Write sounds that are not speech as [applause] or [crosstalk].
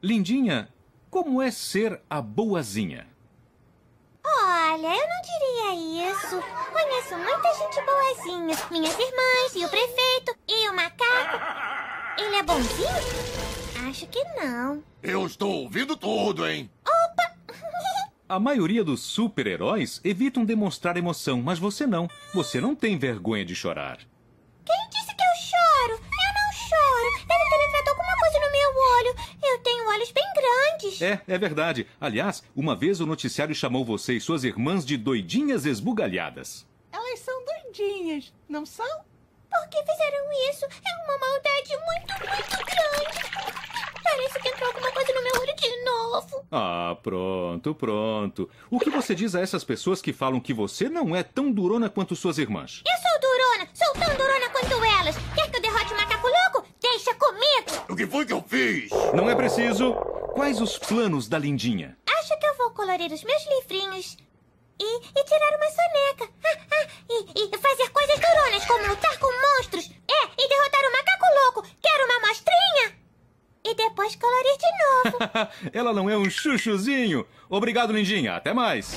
Lindinha, como é ser a boazinha? Olha, eu não diria isso. Conheço muita gente boazinha. Minhas irmãs e o prefeito e o macaco. Ele é bonzinho? Acho que não. Eu estou ouvindo tudo, hein? Opa! a maioria dos super-heróis evitam demonstrar emoção, mas você não. Você não tem vergonha de chorar. Quem olhos bem grandes. É, é verdade. Aliás, uma vez o noticiário chamou você e suas irmãs de doidinhas esbugalhadas. Elas são doidinhas, não são? Por que fizeram isso? É uma maldade muito, muito grande. Parece que entrou alguma coisa no meu olho de novo. Ah, pronto, pronto. O que você diz a essas pessoas que falam que você não é tão durona quanto suas irmãs? Eu sou durona, sou tão durona que foi que eu fiz? Não é preciso. Quais os planos da Lindinha? Acho que eu vou colorir os meus livrinhos. E, e tirar uma soneca. Ah, ah, e, e, fazer coisas caronas, como lutar com monstros. É, e derrotar o um macaco louco. Quero uma amostrinha. E depois colorir de novo. [laughs] Ela não é um chuchuzinho. Obrigado, Lindinha. Até mais.